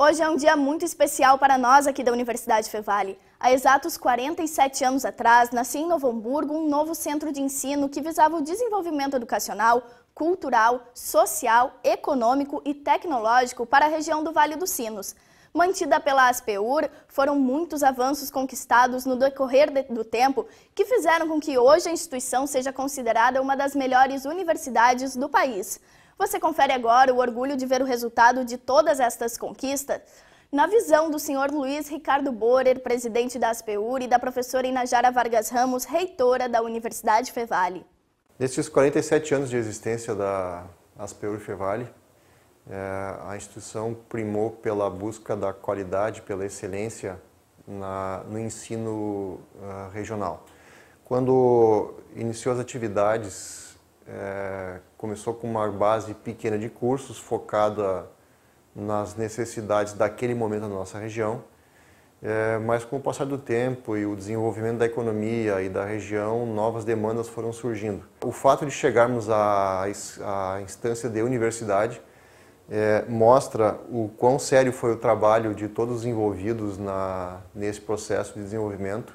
Hoje é um dia muito especial para nós aqui da Universidade Fevale. Há exatos 47 anos atrás, nasceu em Novo Hamburgo um novo centro de ensino que visava o desenvolvimento educacional, cultural, social, econômico e tecnológico para a região do Vale dos Sinos. Mantida pela ASPEUR, foram muitos avanços conquistados no decorrer de, do tempo que fizeram com que hoje a instituição seja considerada uma das melhores universidades do país. Você confere agora o orgulho de ver o resultado de todas estas conquistas. Na visão do senhor Luiz Ricardo Borer, presidente da ASPEUR, e da professora Inajara Vargas Ramos, reitora da Universidade Fevale. Nesses 47 anos de existência da ASPEUR Fevale, é, a instituição primou pela busca da qualidade, pela excelência na, no ensino é, regional. Quando iniciou as atividades é, começou com uma base pequena de cursos focada nas necessidades daquele momento na nossa região, é, mas com o passar do tempo e o desenvolvimento da economia e da região, novas demandas foram surgindo. O fato de chegarmos à, à instância de universidade é, mostra o quão sério foi o trabalho de todos os envolvidos na, nesse processo de desenvolvimento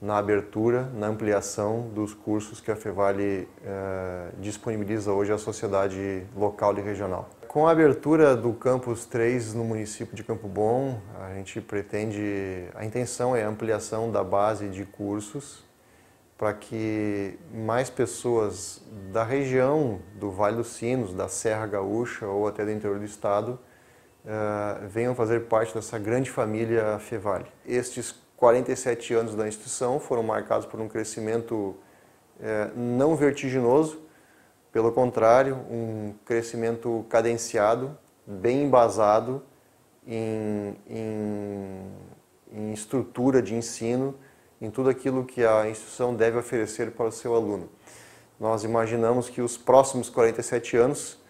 na abertura, na ampliação dos cursos que a Fevale eh, disponibiliza hoje à sociedade local e regional. Com a abertura do campus 3 no município de Campo Bom, a gente pretende, a intenção é a ampliação da base de cursos para que mais pessoas da região do Vale dos Sinos, da Serra Gaúcha ou até do interior do estado eh, venham fazer parte dessa grande família Fevale. Estes 47 anos da instituição foram marcados por um crescimento é, não vertiginoso, pelo contrário, um crescimento cadenciado, bem embasado em, em, em estrutura de ensino, em tudo aquilo que a instituição deve oferecer para o seu aluno. Nós imaginamos que os próximos 47 anos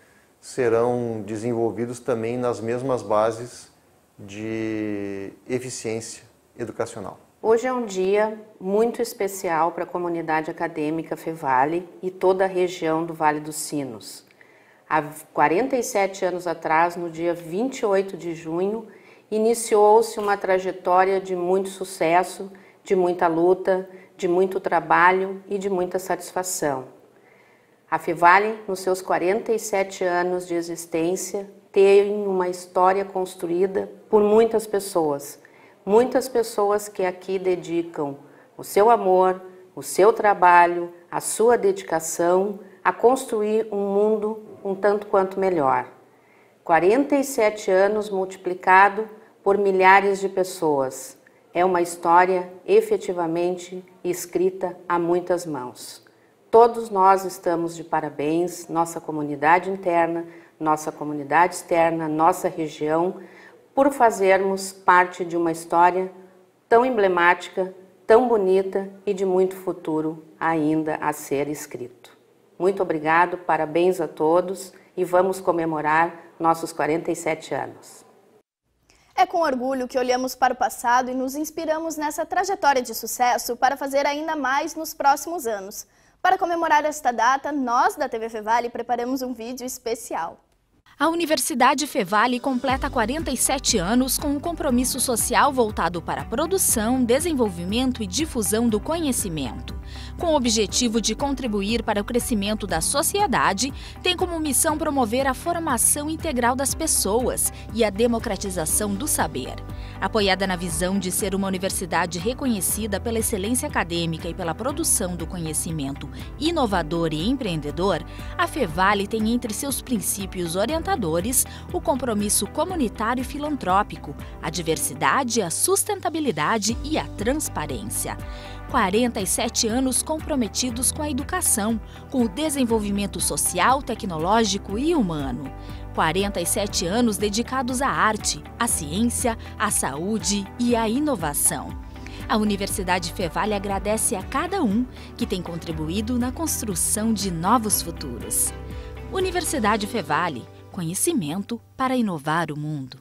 serão desenvolvidos também nas mesmas bases de eficiência educacional. Hoje é um dia muito especial para a comunidade acadêmica Fevale e toda a região do Vale dos Sinos. Há 47 anos atrás, no dia 28 de junho, iniciou-se uma trajetória de muito sucesso, de muita luta, de muito trabalho e de muita satisfação. A Fevale, nos seus 47 anos de existência, tem uma história construída por muitas pessoas muitas pessoas que aqui dedicam o seu amor, o seu trabalho, a sua dedicação a construir um mundo um tanto quanto melhor. 47 anos multiplicado por milhares de pessoas. É uma história efetivamente escrita a muitas mãos. Todos nós estamos de parabéns, nossa comunidade interna, nossa comunidade externa, nossa região, por fazermos parte de uma história tão emblemática, tão bonita e de muito futuro ainda a ser escrito. Muito obrigado, parabéns a todos e vamos comemorar nossos 47 anos. É com orgulho que olhamos para o passado e nos inspiramos nessa trajetória de sucesso para fazer ainda mais nos próximos anos. Para comemorar esta data, nós da TV Fevale preparamos um vídeo especial. A Universidade Fevale completa 47 anos com um compromisso social voltado para a produção, desenvolvimento e difusão do conhecimento. Com o objetivo de contribuir para o crescimento da sociedade, tem como missão promover a formação integral das pessoas e a democratização do saber. Apoiada na visão de ser uma universidade reconhecida pela excelência acadêmica e pela produção do conhecimento inovador e empreendedor, a Fevale tem entre seus princípios orientados Libertadores, o compromisso comunitário e filantrópico, a diversidade, a sustentabilidade e a transparência. 47 anos comprometidos com a educação, com o desenvolvimento social, tecnológico e humano. 47 anos dedicados à arte, à ciência, à saúde e à inovação. A Universidade Fevale agradece a cada um que tem contribuído na construção de novos futuros. Universidade Fevale conhecimento para inovar o mundo.